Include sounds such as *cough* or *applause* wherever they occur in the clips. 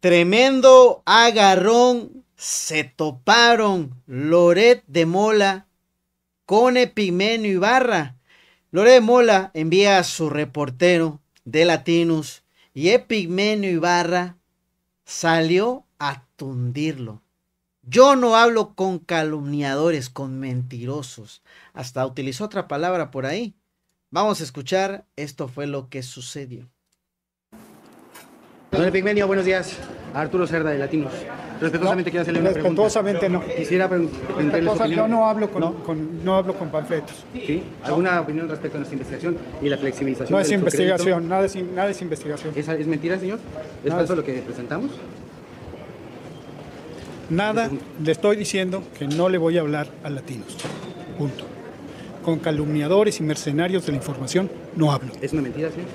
Tremendo agarrón. Se toparon Loret de Mola con Epigmenio Ibarra. Loret de Mola envía a su reportero de Latinos y Epigmenio Ibarra salió a tundirlo. Yo no hablo con calumniadores, con mentirosos. Hasta utilizó otra palabra por ahí. Vamos a escuchar, esto fue lo que sucedió. Don Epigmenio, buenos días. Arturo Cerda de Latinos. Respetuosamente quiero hacerle una respetuosamente pregunta. Respetuosamente no. Quisiera preguntarle su opinión. Yo no hablo con, ¿No? hablo con panfletos. ¿Sí? ¿Alguna opinión respecto a nuestra investigación y la flexibilización? No es investigación, nada es, nada investigación. ¿Es, mentira, señor? ¿Es nada falso lo que presentamos? Nada, le estoy diciendo que no le voy a hablar a latinos. Punto. Con calumniadores y mercenarios de la información no hablo. ¿Es una mentira, señor?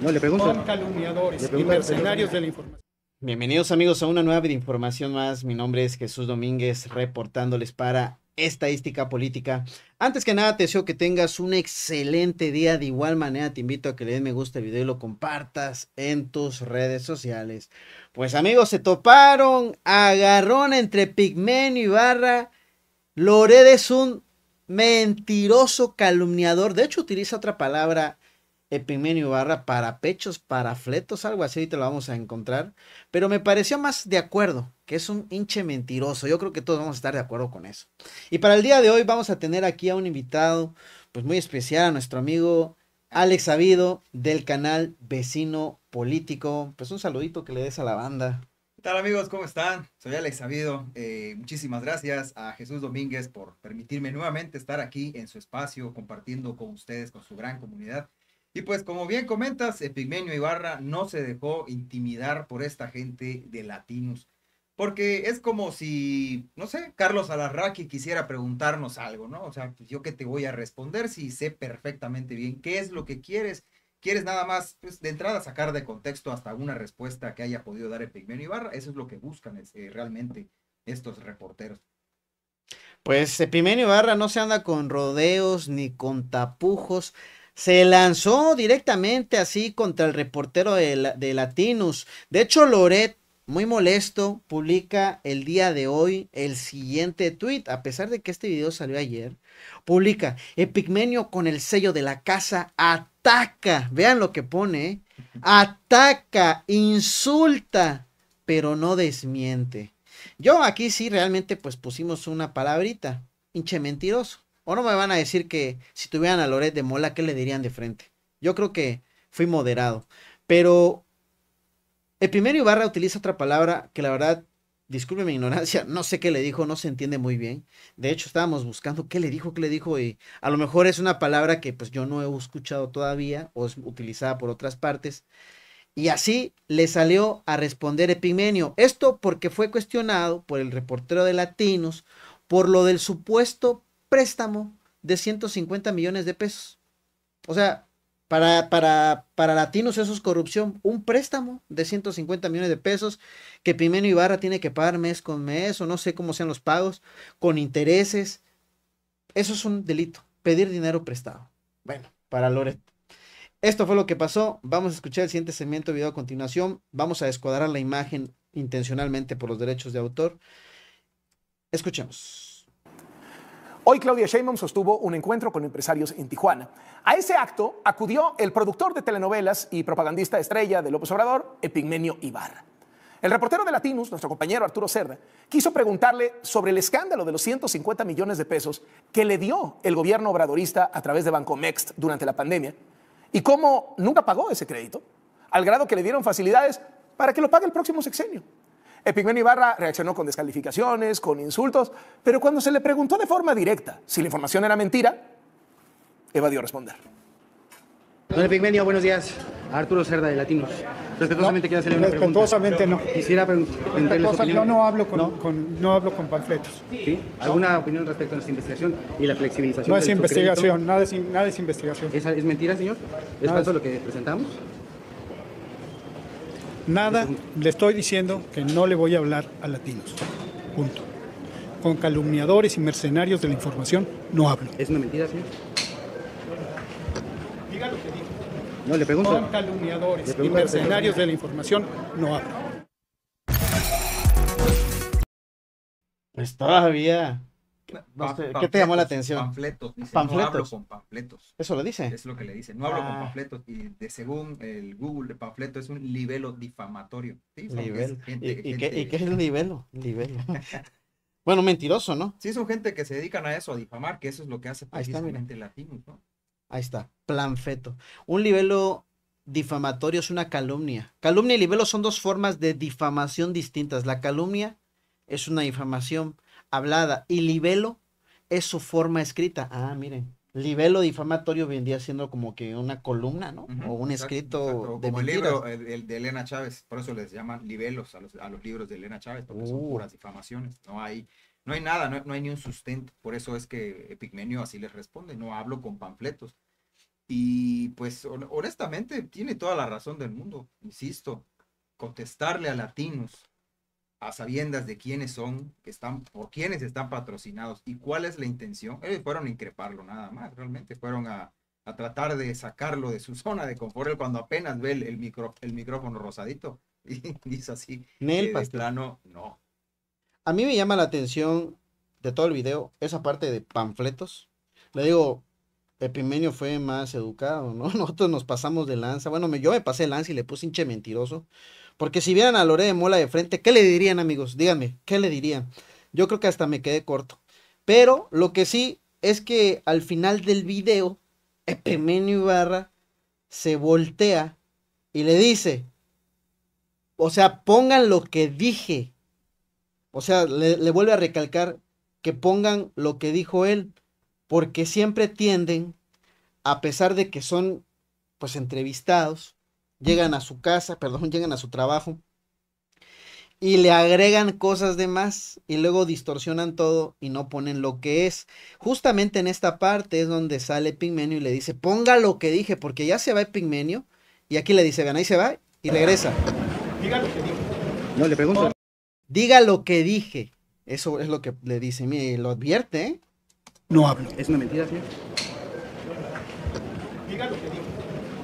No, le Son calumniadores y mercenarios de la información. Bienvenidos amigos a una nueva de información más. Mi nombre es Jesús Domínguez, reportándoles para Estadística Política. Antes que nada, te deseo que tengas un excelente día. De igual manera, te invito a que le den me gusta el video y lo compartas en tus redes sociales. Pues amigos, se toparon agarrón entre Pigmenio y Barra. Lored es un mentiroso calumniador. De hecho, utiliza otra palabra Epimenio Barra para pechos, para fletos, algo así, te lo vamos a encontrar. Pero me pareció más de acuerdo, que es un hinche mentiroso. Yo creo que todos vamos a estar de acuerdo con eso. Y para el día de hoy vamos a tener aquí a un invitado, pues muy especial, a nuestro amigo Alex Sabido del canal Vecino Político. Pues un saludito que le des a la banda. ¿Qué tal amigos? ¿Cómo están? Soy Alex Sabido. Eh, muchísimas gracias a Jesús Domínguez por permitirme nuevamente estar aquí en su espacio compartiendo con ustedes, con su gran comunidad. Y pues como bien comentas, Epigmenio Ibarra no se dejó intimidar por esta gente de latinos. Porque es como si, no sé, Carlos Alarraqui quisiera preguntarnos algo, ¿no? O sea, pues, yo qué te voy a responder si sé perfectamente bien qué es lo que quieres. Quieres nada más, pues, de entrada sacar de contexto hasta una respuesta que haya podido dar Epigmenio Ibarra. Eso es lo que buscan eh, realmente estos reporteros. Pues Epigmenio Ibarra no se anda con rodeos ni con tapujos se lanzó directamente así contra el reportero de, de Latinus. De hecho, Loret muy molesto, publica el día de hoy el siguiente tweet, a pesar de que este video salió ayer. Publica, Epigmenio con el sello de la casa ataca, vean lo que pone, ataca, insulta, pero no desmiente. Yo aquí sí realmente pues pusimos una palabrita, hinche mentiroso. O no me van a decir que si tuvieran a Loret de Mola, ¿qué le dirían de frente? Yo creo que fui moderado. Pero Epimenio Ibarra utiliza otra palabra que la verdad, disculpe mi ignorancia, no sé qué le dijo, no se entiende muy bien. De hecho, estábamos buscando qué le dijo, qué le dijo y a lo mejor es una palabra que pues yo no he escuchado todavía o es utilizada por otras partes. Y así le salió a responder Epimenio. Esto porque fue cuestionado por el reportero de Latinos por lo del supuesto préstamo de 150 millones de pesos. O sea, para, para, para latinos eso es corrupción. Un préstamo de 150 millones de pesos que Pimeno Ibarra tiene que pagar mes con mes o no sé cómo sean los pagos, con intereses. Eso es un delito, pedir dinero prestado. Bueno, para Loreto, Esto fue lo que pasó. Vamos a escuchar el siguiente segmento de video a continuación. Vamos a descuadrar la imagen intencionalmente por los derechos de autor. Escuchemos. Hoy Claudia Sheinbaum sostuvo un encuentro con empresarios en Tijuana. A ese acto acudió el productor de telenovelas y propagandista estrella de López Obrador, Epigmenio Ibarra. El reportero de Latinus, nuestro compañero Arturo Cerda, quiso preguntarle sobre el escándalo de los 150 millones de pesos que le dio el gobierno obradorista a través de Banco Bancomext durante la pandemia y cómo nunca pagó ese crédito, al grado que le dieron facilidades para que lo pague el próximo sexenio. Epigmenio Ibarra reaccionó con descalificaciones, con insultos, pero cuando se le preguntó de forma directa si la información era mentira, evadió responder. Don Epigmenio, buenos días. Arturo Cerda de Latinos. Respetuosamente no, quiero hacerle una pregunta. Respetuosamente no. Quisiera preguntarle Yo no hablo con, panfletos. ¿Alguna opinión respecto a nuestra investigación y la flexibilización? No es investigación, nada es, nada investigación. es mentira, señor? ¿Es falso lo que presentamos? Nada, le estoy diciendo que no le voy a hablar a latinos. Punto. Con calumniadores y mercenarios de la información no hablo. ¿Es una mentira, señor? Diga lo que diga. No, le pregunto. Con calumniadores y mercenarios de la información no hablo. Pues todavía ¿Qué te llamó la atención? Panfletos. Dice, panfletos. No hablo con panfletos. Eso lo dice. Es lo que le dice. No hablo con ah. panfletos. Y de, según el Google, de panfleto es un libelo difamatorio. ¿sí? ¿Y, qué, es el libelo? Libelo. *laughs* bueno, mentiroso, ¿no? Sí, son gente que se dedican a eso, a difamar, que eso es lo que hace precisamente el latino, Ahí está, planfeto. Un libelo difamatorio es una calumnia. Calumnia y libelo son dos formas de difamación distintas. La calumnia es una difamación hablada y libelo es su forma escrita. Ah, miren. Libelo difamatorio vendría siendo como que una columna, ¿no? o un escrito de como el libro de Elena Chávez, por eso les llaman libelos a los, libros de Elena Chávez, porque son uh. puras difamaciones. No hay, no hay nada, no, no, hay ni un sustento. Por eso es que Epigmenio así les responde, no hablo con panfletos. Y pues honestamente tiene toda la razón del mundo, insisto, contestarle a latinos a sabiendas de quiénes son, que están, por quiénes están patrocinados y cuál es la intención. Ellos fueron a increparlo nada más, realmente fueron a, tratar de sacarlo de su *laughs* zona de confort cuando apenas ve el, micrófono rosadito *laughs* y dice así. Nel, de plano, no. A mí me llama la atención de todo el video esa parte de panfletos. Le digo, Epimenio fue más educado, ¿no? *laughs* Nosotros nos pasamos de lanza. Bueno, me, yo me pasé de lanza y le puse hinche mentiroso. Porque si vieran a Lore de Mola de frente, ¿qué le dirían, amigos? Díganme, ¿qué le dirían? Yo creo que hasta me quedé corto. Pero lo que sí es que al final del video, Epemenio Ibarra se voltea y le dice, o sea, pongan lo que dije. O sea, le, le, vuelve a recalcar que pongan lo que dijo él, porque siempre tienden, a pesar de que son, pues, entrevistados, llegan a su casa, perdón, *laughs* llegan a su trabajo y le agregan cosas de más y luego distorsionan todo y no ponen lo que es. Justamente en esta parte es donde sale Pigmenio y le dice, ponga lo que dije, porque ya se va el Pigmenio y aquí le dice, vean, ahí se va y regresa. Diga lo que dije. No, le pregunto. Diga lo que dije. Eso es lo que le dice, mire, lo advierte. ¿eh? No hablo. Es una mentira, señor.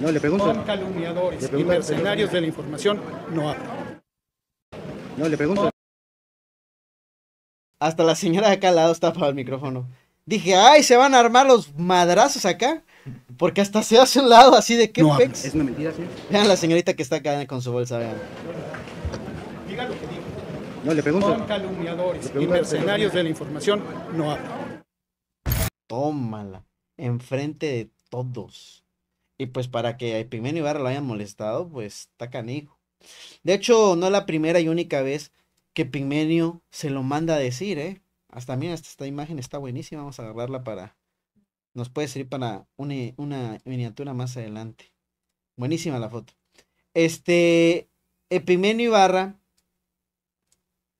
No, le pregunto. Son calumniadores y mercenarios de la información, no No, le pregunto. Hasta la señora de acá al lado está para el micrófono. Dije, ay, se van a armar los madrazos acá. Porque hasta se hace un lado así de qué no Es una mentira, sí. Vean la señorita que está acá con su bolsa, vean. Diga lo que digo. No, le pregunto. Son calumniadores y mercenarios de la información, no hablan. Tómala. Enfrente de todos. Y pues para que a Epimenio Ibarra lo hayan molestado, pues está canijo. De hecho, no es la primera y única vez que Epimenio se lo manda a decir, ¿eh? Hasta mira, esta, esta imagen está buenísima, vamos a agarrarla para... Nos puede servir para una, miniatura más adelante. Buenísima la foto. Este, Epimenio eh, Ibarra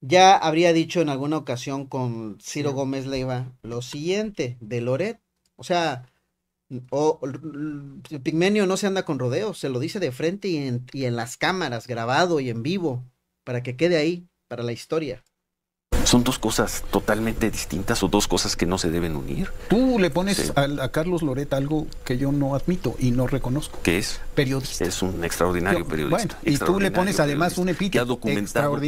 ya habría dicho en alguna ocasión con Ciro Gómez Leiva lo siguiente de Loret. O sea, o, mm, Pigmenio no se anda con rodeos, se lo dice de frente y en, las cámaras, grabado y en vivo, para que quede ahí, para la historia son dos cosas totalmente distintas o dos cosas que no se deben unir. Tú le pones a, Carlos Loret algo que yo no admito y no reconozco. ¿Qué es? periodista. Es un extraordinario periodista. Bueno, y tú le pones además un epíteto. documentado,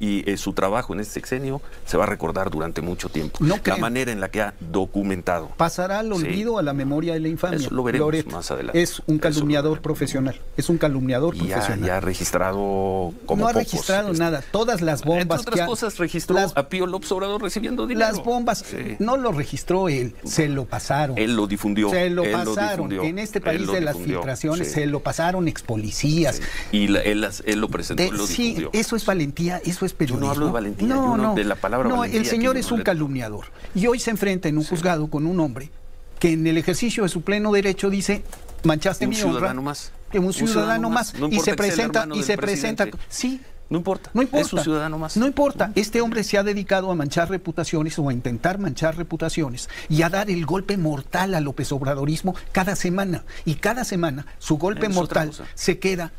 y eh, su trabajo en este sexenio se va a recordar durante mucho tiempo. la manera en la que ha documentado. Pasará al olvido a la memoria de la infancia. Eso lo veremos más adelante. Es un calumniador profesional. Es un calumniador y profesional. Ya ha registrado como No ha registrado este, nada. Todas las bombas. Entre otras cosas registró a Pío López Obrador recibiendo dinero. Las bombas. No lo registró él. Se lo pasaron. Él lo difundió. Se lo pasaron. en este país de las filtraciones se lo pasaron ex policías. Y él, lo presentó, Sí, eso es valentía, eso es periodismo. Yo no hablo de valentía, no, no, de la palabra no, el señor es un calumniador. Y hoy se enfrenta en un juzgado con un hombre que en el ejercicio de su pleno derecho dice, manchaste mi honra. Un ciudadano, un ciudadano más. y se presenta, y se presenta. Sí, no importa. No Es un ciudadano más. No importa. Este hombre se ha dedicado a manchar reputaciones o a intentar manchar reputaciones y a dar el golpe mortal a López Obradorismo cada semana. Y cada semana su golpe mortal se queda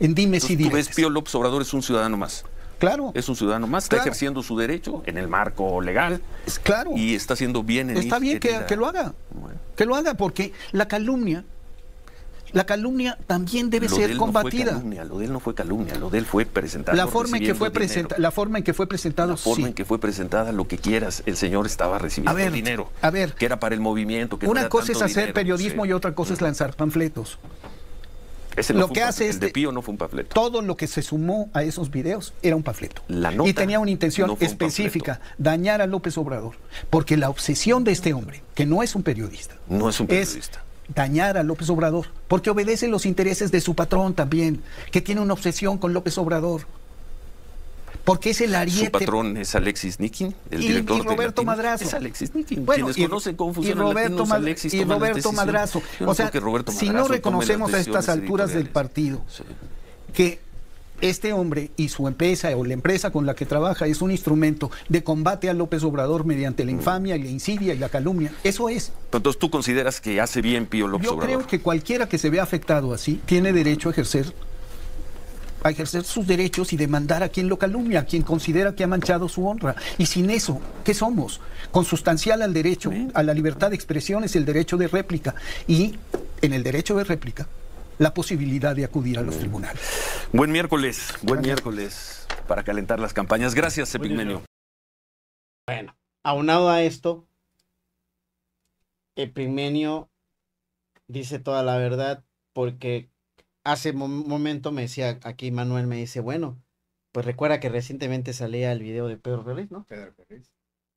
en dimes y López Obrador es un ciudadano más. Claro. Es un ciudadano más, está ejerciendo su derecho en el marco legal. Es claro. Y está haciendo bien en Está bien que, lo haga. Que lo haga porque la calumnia la calumnia también debe ser combatida. lo de él no fue calumnia, lo de él fue presentado. La forma en que fue presentada, la forma en que fue presentado, la forma en que fue presentada, lo que quieras, el señor estaba recibiendo a dinero. A ver, que era para el movimiento. una cosa es hacer periodismo y otra cosa es lanzar panfletos. Ese lo que hace es. de Pío no fue un panfleto. Todo lo que se sumó a esos videos era un panfleto. La nota y tenía una intención específica: dañar a López Obrador. Porque la obsesión de este hombre, que no es un periodista, no es un periodista dañar a López Obrador, porque obedece los intereses de su patrón también, que tiene una obsesión con López Obrador. Porque es el ariete. Su patrón es Alexis Nikin, el y, director Roberto Madrazo. Es Alexis Nikin. Bueno, y, conocen y Roberto, Madrazo. o sea, si no reconocemos a estas alturas del partido que este hombre y su empresa o la empresa con la que trabaja es un instrumento de combate a López Obrador mediante la mm. infamia y la insidia y la calumnia. Eso es. Entonces tú consideras que hace bien Pío López Obrador. Yo creo que cualquiera que se vea afectado así tiene derecho a ejercer a ejercer sus derechos y demandar a quien lo calumnia, a quien considera que ha manchado su honra. Y sin eso, ¿qué somos? Consustancial al derecho, a la libertad de expresión es el derecho de réplica. Y en el derecho de réplica la posibilidad de acudir a los tribunales. Buen miércoles, buen miércoles para calentar las campañas. Gracias, Epigmenio. Bueno, aunado a esto, Epigmenio dice toda la verdad porque hace un momento me decía aquí Manuel, me dice, bueno, pues recuerda que recientemente salía el video de Pedro Ferriz, ¿no? Pedro Ferriz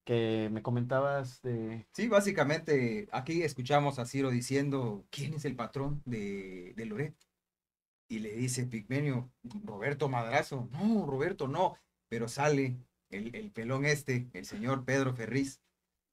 que me comentabas de... Sí, básicamente aquí escuchamos a Ciro diciendo, ¿quién es el patrón de, de Loret? Y le dice Pigmenio, Roberto Madrazo, no, Roberto no, pero sale el, pelón este, el señor Pedro Ferriz,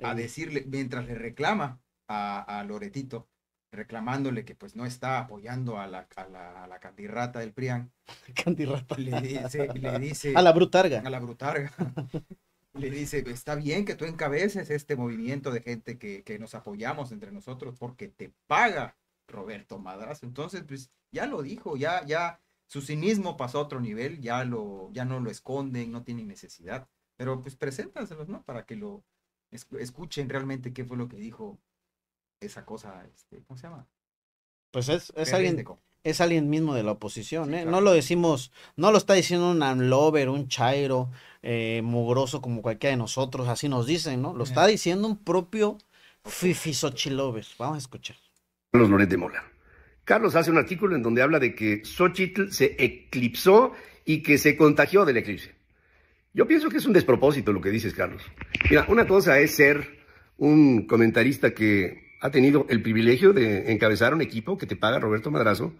a decirle, mientras le reclama a, a Loretito, reclamándole que pues no está apoyando a la, a la, del PRIAN. *laughs* Candirrata. Le dice, le dice... A la brutarga. A la brutarga. *laughs* *laughs* le dice, está bien que tú encabeces este movimiento de gente que, nos apoyamos entre nosotros porque te paga Roberto Madrazo. Entonces, pues ya lo dijo, ya, ya su cinismo pasó a otro nivel, ya, lo, ya no lo esconden, no tienen necesidad. Pero pues preséntanselos, ¿no? Para que lo escuchen realmente qué fue lo que dijo esa cosa, este, ¿cómo se llama? Pues es, es alguien, es alguien mismo de la oposición, ¿eh? No lo decimos, no lo está diciendo un anlover, un chairo, eh, mugroso como cualquiera de nosotros, así nos dicen, ¿no? Lo está diciendo un propio Fifi fifisochilover. Vamos a escuchar. Carlos Loret de Mola. Carlos hace un artículo en donde habla de que Xochitl se eclipsó y que se contagió del eclipse. Yo pienso que es un despropósito lo que dices, Carlos. Mira, una cosa es ser un comentarista que ha tenido el privilegio de encabezar un equipo que te paga Roberto Madrazo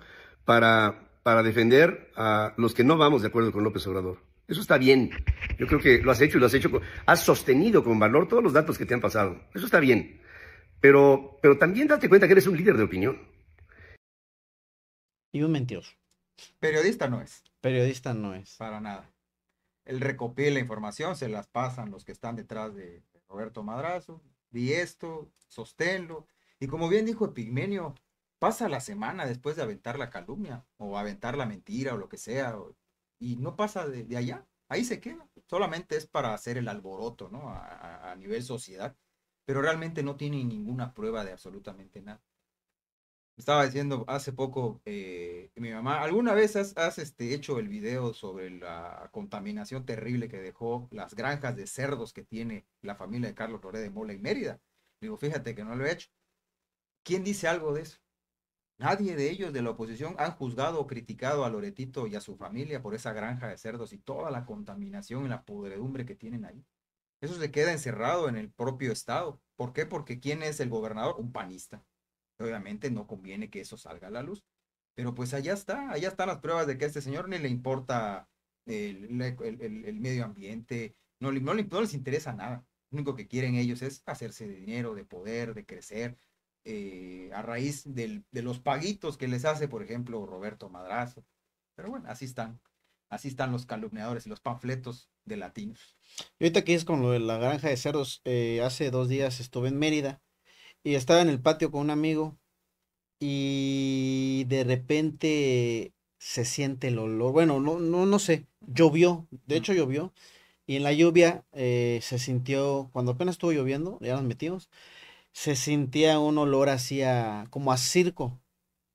para, para defender a los que no vamos de acuerdo con López Obrador. Eso está bien. Yo creo que lo has hecho y lo has hecho, has sostenido con valor todos los datos que te han pasado. Eso está bien. Pero, pero también date cuenta que eres un líder de opinión. Y un mentiroso. Periodista no es. Periodista no es. Para nada. Él recopila información, se las pasan los que están detrás de Roberto Madrazo. Di esto, sosténlo. Y como bien dijo Epigmenio, pasa la semana después de aventar la calumnia o aventar la mentira o lo que sea y no pasa de, allá, ahí se queda. Solamente es para hacer el alboroto, ¿no? A, nivel sociedad, pero realmente no tiene ninguna prueba de absolutamente nada. Estaba diciendo hace poco eh, mi mamá, ¿alguna vez has, este, hecho el video sobre la contaminación terrible que dejó las granjas de cerdos que tiene la familia de Carlos Loré de Mola y Mérida? Digo, fíjate que no lo he hecho. ¿Quién dice algo de eso? Nadie de ellos de la oposición han juzgado o criticado a Loretito y a su familia por esa granja de cerdos y toda la contaminación y la podredumbre que tienen ahí. Eso se queda encerrado en el propio Estado. ¿Por qué? Porque ¿quién es el gobernador? Un panista. Obviamente no conviene que eso salga a la luz. Pero pues allá está, allá están las pruebas de que a este señor ni le importa el, medio ambiente, no, no les interesa nada. Lo único que quieren ellos es hacerse de dinero, de poder, de crecer, eh, a raíz de los paguitos que les hace, por ejemplo, Roberto Madrazo. Pero bueno, así están. Así están los calumniadores y los panfletos de latinos. Y ahorita aquí es con lo de la granja de cerdos, eh, hace dos días estuve en Mérida y estaba en el patio con un amigo y de repente se siente el olor. Bueno, no, no, no sé, llovió, de hecho llovió. Y en la lluvia eh, se sintió, cuando apenas estuvo lloviendo, ya nos metimos, se sentía un olor así a, como a circo,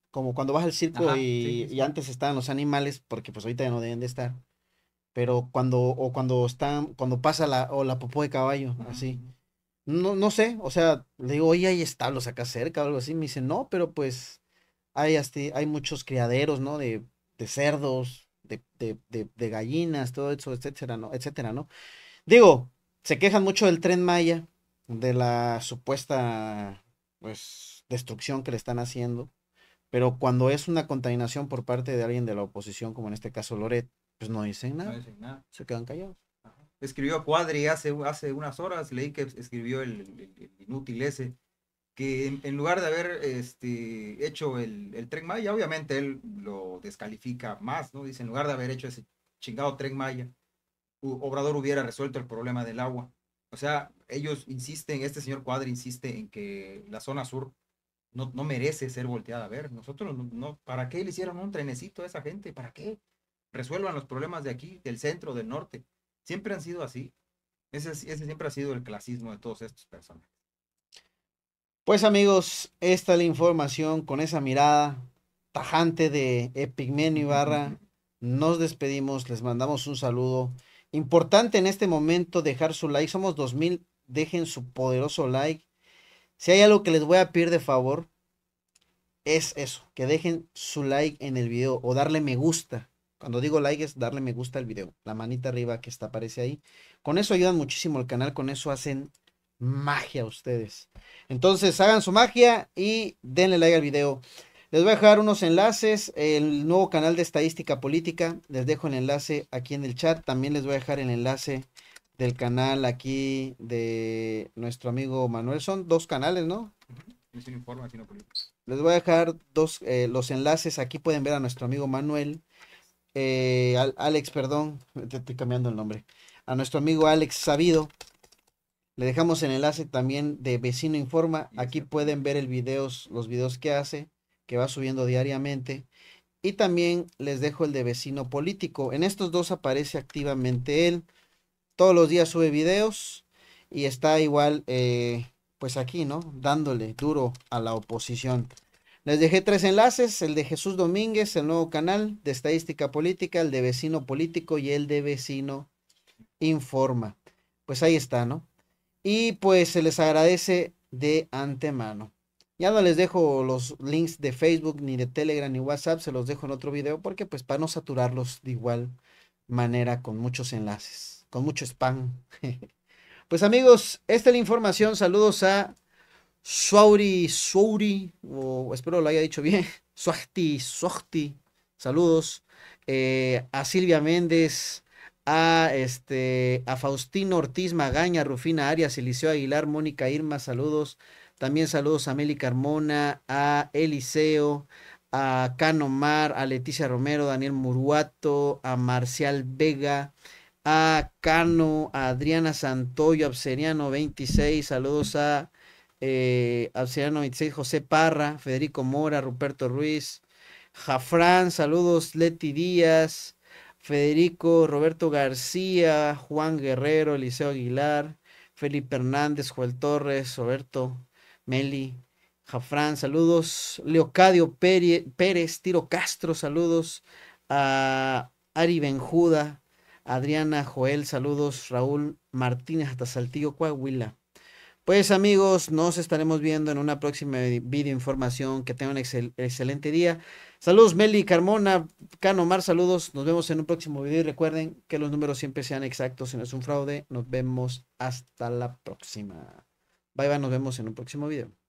como cuando vas al circo y, antes estaban los animales, porque pues ahorita ya no deben de estar, pero cuando, o cuando están, cuando pasa la, o la popó de caballo, así. No, no sé, o sea, le digo, oye, hay establos acá cerca o algo así, me dice, no, pero pues hay, este, hay muchos criaderos, ¿no? De, de cerdos, de, de, de, gallinas, todo eso, etcétera, ¿no? Etcétera, ¿no? Digo, se quejan mucho del tren Maya, de la supuesta pues destrucción que le están haciendo, pero cuando es una contaminación por parte de alguien de la oposición, como en este caso Loret, pues no dicen nada, se quedan callados. Escribió Cuadri hace, hace unas horas, leí que escribió el, el, inútil ese, que en, lugar de haber este, hecho el, el, tren Maya, obviamente él lo descalifica más, ¿no? Dice, en lugar de haber hecho ese chingado tren Maya, Obrador hubiera resuelto el problema del agua o sea, ellos insisten, este señor Cuadra insiste en que la zona sur no, merece ser volteada a ver. Nosotros no, ¿para qué le hicieron un trenecito a esa gente? ¿Para qué? Resuelvan los problemas de aquí, del centro, del norte. Siempre han sido así. Ese, ese siempre ha sido el clasismo de todos estos personajes. Pues amigos, esta es la información con esa mirada tajante de Epigmenio Ibarra. *laughs* Nos despedimos, les mandamos un saludo. Importante en este momento dejar su like. Somos 2000. Dejen su poderoso like. Si hay algo que les voy a pedir de favor, es eso, que dejen su like en el video o darle me gusta. Cuando digo like es darle me gusta al video, la manita arriba que está aparece ahí. Con eso ayudan muchísimo al canal, con eso hacen magia ustedes. Entonces hagan su magia y denle like al video. Les voy a dejar unos enlaces, el nuevo canal de estadística política, les dejo el enlace aquí en el chat, también les voy a dejar el enlace del canal aquí de nuestro amigo Manuel, son dos canales, ¿no? Les voy a dejar dos, eh, los enlaces, aquí pueden ver a nuestro amigo Manuel, eh, Alex, perdón, te estoy cambiando el nombre, a nuestro amigo Alex Sabido, le dejamos el enlace también de Vecino Informa, aquí pueden ver el los videos que hace que va subiendo diariamente. Y también les dejo el de vecino político. En estos dos aparece activamente él. Todos los días sube videos y está igual, eh, pues aquí, ¿no? Dándole duro a la oposición. Les dejé tres enlaces, el de Jesús Domínguez, el nuevo canal de estadística política, el de vecino político y el de vecino informa. Pues ahí está, ¿no? Y pues se les agradece de antemano. Ya no les dejo los links de Facebook, ni de Telegram, ni WhatsApp, se los dejo en otro video porque pues para no saturarlos de igual manera con muchos enlaces, con mucho spam. *laughs* pues amigos, esta es la información, saludos a Suauri Suauri, o espero lo haya dicho bien, *laughs* Suachti Suachti, saludos, eh, a Silvia Méndez, a, este, a Faustino Ortiz Magaña, Rufina Arias, Eliseo Aguilar, Mónica Irma, saludos, también saludos a Meli Carmona, a Eliseo, a Cano Mar, a Leticia Romero, Daniel Muruato, a Marcial Vega, a Cano, a Adriana Santoyo, Abseriano 26, saludos a eh, Abseriano 26, José Parra, Federico Mora, Ruperto Ruiz, Jafran, saludos Leti Díaz, Federico, Roberto García, Juan Guerrero, Eliseo Aguilar, Felipe Hernández, Joel Torres, Roberto Meli, Jafrán, saludos. Leocadio Pérez, Tiro Castro, saludos. A Ari Benjuda, Adriana Joel, saludos. Raúl Martínez, hasta Saltillo, Coahuila. Pues amigos, nos estaremos viendo en una próxima video información. Que tengan un excelente día. Saludos Meli, Carmona, Mar, saludos. Nos vemos en un próximo video y recuerden que los números siempre sean exactos, si no es un fraude. Nos vemos hasta la próxima. Bye bye, nos vemos en un próximo video.